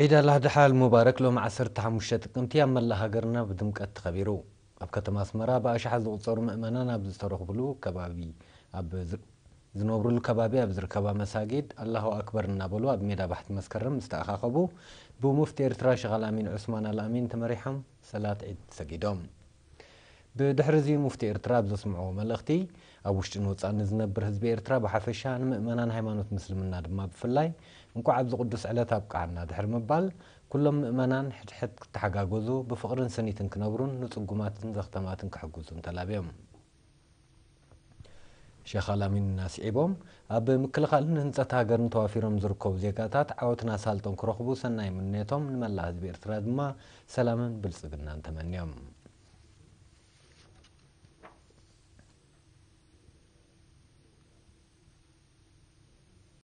عيد الله دحال مبارك لهم عصر تحمشة تقمتي أما الله هجرنا بدمك التخبيرو أبكى تماس مرا بأشي حزو تصور مأمنانا بزترخ بلو كبابي أبزر زنوبرو الكبابي أبزر كبا مساجد الله أكبر نابلو أبميدا بحت مسكرم استأخاقبو بو مفتي ارتراش غلامين عثمان الأمين تمريحم صلاة عيد سجدهم ብድሕሪዚ ሙፍቲ ኤርትራ ብዘስምዖ መልእኽቲ ኣብ ውሽጢ ወፃእን ዝነብር ህዝቢ ኤርትራ ብሓፈሻ ንምእመናን ሃይማኖት ምስልምና ድማ ብፍላይ እንኳዕ ኣብዚ ቅዱስ ዕለት ኣብቃዓና ድሕሪ ምባል ኩሎም ምእመናን ሕድሕድ ክተሓጋገዙ ብፍቕርን ስኒትን ክነብሩን ንፅጉማትን ዘኽተማትን ክሕግዙን ተላብዮም ሸክ ኣላሚን እናስዒቦም ኣብ ምክልኻልን ህንፀት ሃገርን ተዋፊሮም ዝርከቡ ዜጋታት ዓወትና ኣሳልጦን ክረኽቡ ሰናይ ምንነቶም ንመላእ ህዝቢ ኤርትራ ድማ ሰላምን ብልፅግናን ተመንዮም